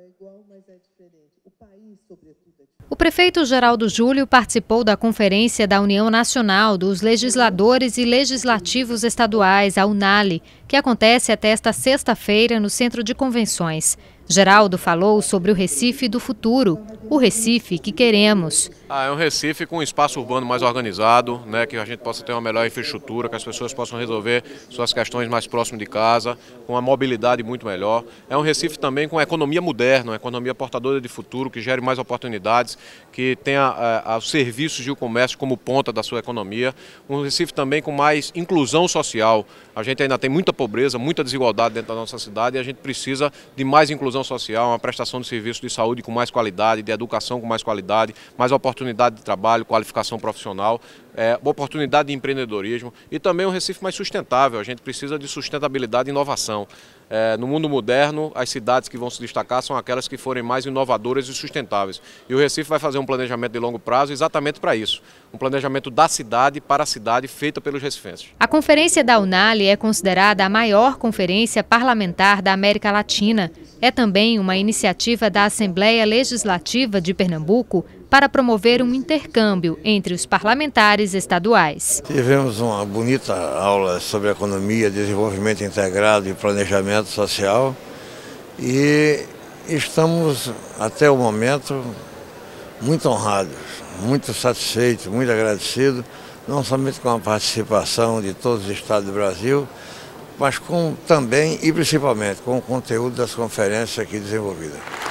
É é é o prefeito Geraldo Júlio participou da conferência da União Nacional dos Legisladores e Legislativos Estaduais, a UNALE, que acontece até esta sexta-feira no Centro de Convenções. Geraldo falou sobre o Recife do futuro, o Recife que queremos. Ah, é um Recife com um espaço urbano mais organizado, né, que a gente possa ter uma melhor infraestrutura, que as pessoas possam resolver suas questões mais próximo de casa, com uma mobilidade muito melhor. É um Recife também com uma economia moderna, uma economia portadora de futuro, que gere mais oportunidades, que tenha eh, os serviços e o comércio como ponta da sua economia. Um Recife também com mais inclusão social. A gente ainda tem muita pobreza, muita desigualdade dentro da nossa cidade e a gente precisa de mais inclusão social, uma prestação de serviços de saúde com mais qualidade, de educação educação com mais qualidade, mais oportunidade de trabalho, qualificação profissional, é, oportunidade de empreendedorismo e também um Recife mais sustentável. A gente precisa de sustentabilidade e inovação. É, no mundo moderno, as cidades que vão se destacar são aquelas que forem mais inovadoras e sustentáveis. E o Recife vai fazer um planejamento de longo prazo exatamente para isso. Um planejamento da cidade para a cidade feita pelos recifenses. A conferência da Unali é considerada a maior conferência parlamentar da América Latina. É também uma iniciativa da Assembleia Legislativa de Pernambuco para promover um intercâmbio entre os parlamentares estaduais. Tivemos uma bonita aula sobre economia, desenvolvimento integrado e planejamento social e estamos, até o momento, muito honrados, muito satisfeitos, muito agradecidos, não somente com a participação de todos os estados do Brasil, mas com também e principalmente com o conteúdo das conferências aqui desenvolvidas.